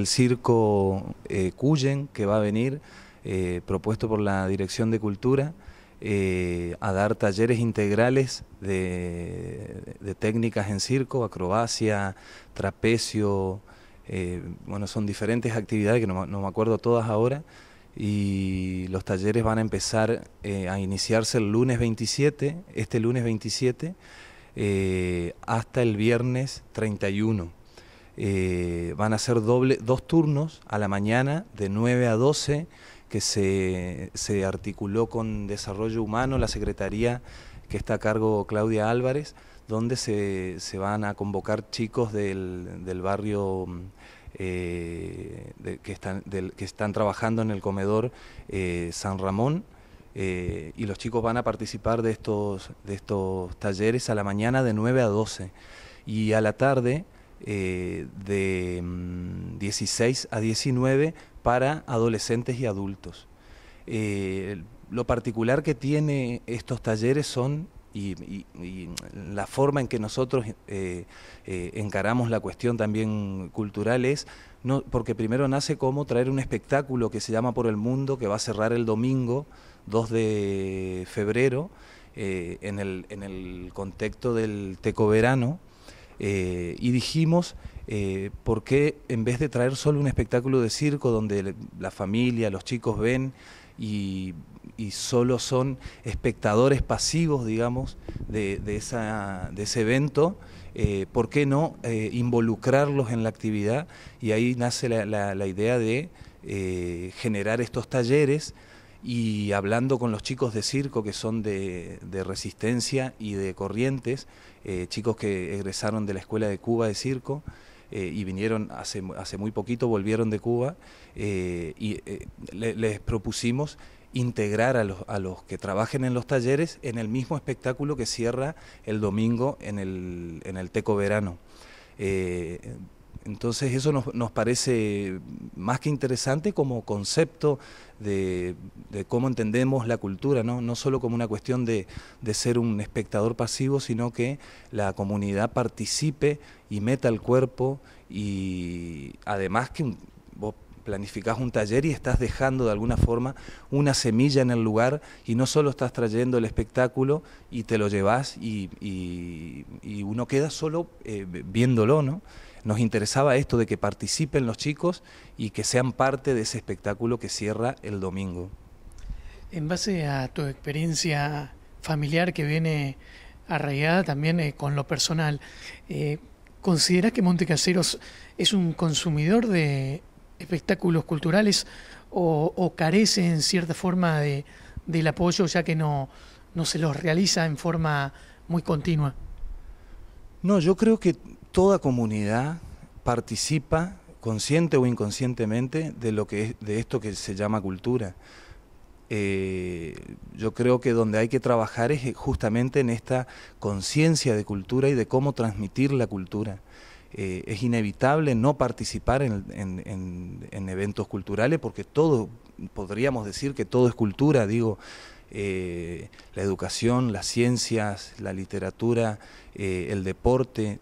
el circo eh, Cuyen, que va a venir, eh, propuesto por la Dirección de Cultura, eh, a dar talleres integrales de, técnicas en circo, acrobacia, trapecio, bueno, son diferentes actividades que no, no, me acuerdo todas ahora, y los talleres van a empezar a iniciarse el lunes 27, este lunes 27, hasta el viernes 31 eh, van a ser doble, dos turnos a la mañana de 9 a 12 que se, se articuló con Desarrollo Humano, la Secretaría que está a cargo Claudia Álvarez, donde se, van a convocar chicos del, barrio eh, que, están, trabajando en el comedor eh, San Ramón. y los chicos van a participar de estos, de estos talleres a la mañana de 9 a 12 y a la tarde eh, de 16 mm, a 19 para adolescentes y adultos. Eh, lo particular que tiene estos talleres son y, la forma en que nosotros eh, encaramos la cuestión también cultural es, no, porque primero nace como traer un espectáculo que se llama Por el Mundo, que va a cerrar el domingo 2 de febrero, en el, en, el, contexto del Teco Verano, eh, y dijimos, eh, ¿por qué en vez de traer solo un espectáculo de circo donde la familia, los chicos ven y, solo son espectadores pasivos, digamos, de, ese evento? Eh, ¿Por qué no involucrarlos en la actividad? Y ahí nace la, la idea de generar estos talleres y hablando con los chicos de circo que son de, Resistencia y de Corrientes, eh, chicos que egresaron de la Escuela de Cuba de Circo. Eh, y vinieron hace, muy poquito, volvieron de Cuba eh, y les propusimos integrar a los, a los que trabajen en los talleres en el mismo espectáculo que cierra el domingo en el, en el Teco Verano. Entonces eso nos, parece más que interesante como concepto de, cómo entendemos la cultura, ¿no? no solo como una cuestión de, de, ser un espectador pasivo, sino que la comunidad participe y meta el cuerpo y además que vos planificás un taller y estás dejando de alguna forma una semilla en el lugar y no solo estás trayendo el espectáculo y te lo llevas y, y, uno queda solo eh, viéndolo, ¿no? nos interesaba esto de que participen los chicos y que sean parte de ese espectáculo que cierra el domingo. En base a tu experiencia familiar que viene arraigada también eh, con lo personal, eh, ¿consideras que Montecaseros es un consumidor de espectáculos culturales o, carece en cierta forma del apoyo ya que no, no se los realiza en forma muy continua? No, yo creo que toda comunidad participa consciente o inconscientemente de lo que es, de esto que se llama cultura. Eh, yo creo que donde hay que trabajar es eh, justamente en esta conciencia de cultura y de cómo transmitir la cultura. Eh, es inevitable no participar en, eventos culturales porque todo, podríamos decir que todo es cultura, digo, la educación, las ciencias, la literatura, el deporte,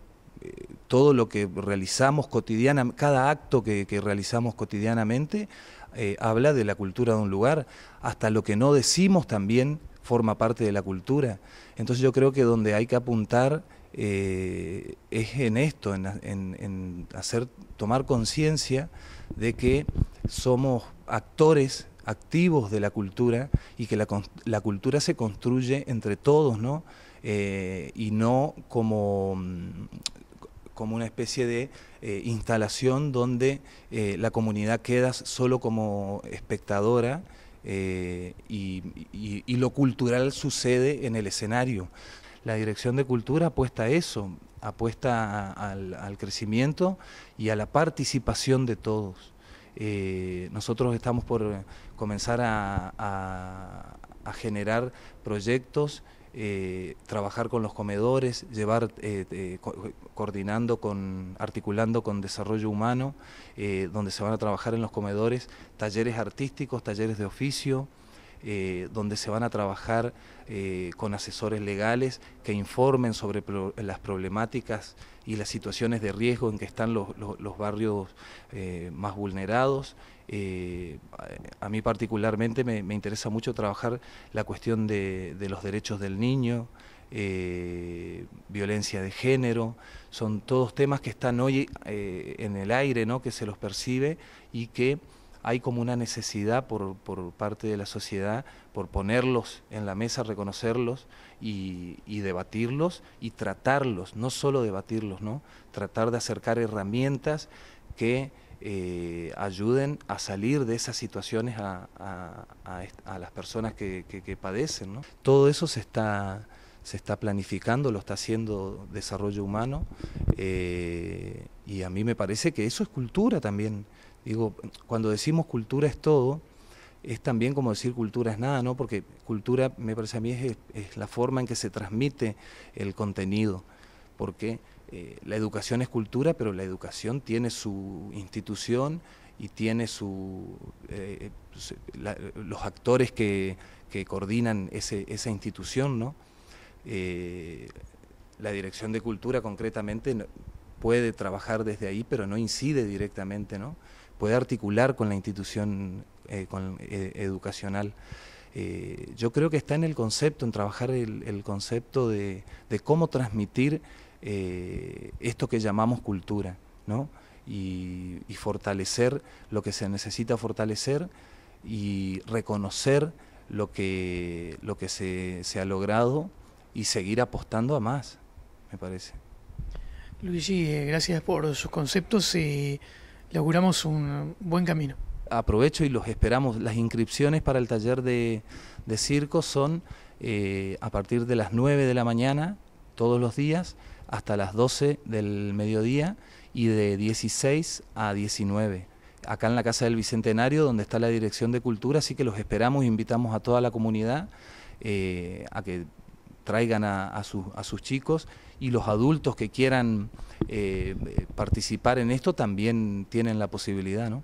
todo lo que realizamos cotidianamente, cada acto que, realizamos cotidianamente, eh, habla de la cultura de un lugar, hasta lo que no decimos también forma parte de la cultura. Entonces yo creo que donde hay que apuntar eh, es en esto, en, hacer, tomar conciencia de que somos actores activos de la cultura y que la, cultura se construye entre todos, ¿no? Eh, y no como mm, como una especie de eh, instalación donde eh, la comunidad queda solo como espectadora eh, y, lo cultural sucede en el escenario. La Dirección de Cultura apuesta a eso, apuesta al, crecimiento y a la participación de todos. nosotros estamos por comenzar a generar proyectos eh, trabajar con los comedores, llevar eh, eh, coordinando con, articulando con desarrollo humano, donde se van a trabajar en los comedores talleres artísticos, talleres de oficio. Eh, donde se van a trabajar eh, con asesores legales que informen sobre las problemáticas y las situaciones de riesgo en que están los, barrios eh, más vulnerados. a mí particularmente me, interesa mucho trabajar la cuestión de, los derechos del niño. violencia de género, son todos temas que están hoy en el aire, que se los percibe y que hay como una necesidad por, por, parte de la sociedad por ponerlos en la mesa, reconocerlos y, debatirlos y tratarlos, no solo debatirlos, ¿no? Tratar de acercar herramientas que eh, ayuden a salir de esas situaciones a, las personas que, padecen, Todo eso se está, se está planificando, lo está haciendo desarrollo humano eh, y a mí me parece que eso es cultura también. Digo, cuando decimos cultura es todo, es también como decir cultura es nada, ¿no? Porque cultura, me parece a mí, es, la forma en que se transmite el contenido. Porque eh, la educación es cultura, pero la educación tiene su institución y tiene su, eh, los actores que, coordinan ese, esa institución, ¿no? Eh, la Dirección de Cultura concretamente puede trabajar desde ahí, pero no incide directamente, ¿no? puede articular con la institución eh, eh, educacional. Eh, yo creo que está en el concepto, en trabajar el, concepto de, cómo transmitir esto que llamamos cultura, ¿no? Y, fortalecer lo que se necesita fortalecer y reconocer lo que, lo que se, ha logrado y seguir apostando a más, me parece. Luigi, gracias por sus conceptos auguramos un buen camino. Aprovecho y los esperamos. Las inscripciones para el taller de, circo son eh, a partir de las 9 de la mañana todos los días hasta las 12 del mediodía y de 16 a 19 acá en la Casa del Bicentenario, donde está la Dirección de Cultura, así que los esperamos, e invitamos a toda la comunidad eh, a que traigan a, a sus chicos y los adultos que quieran eh, participar en esto también tienen la posibilidad, ¿no?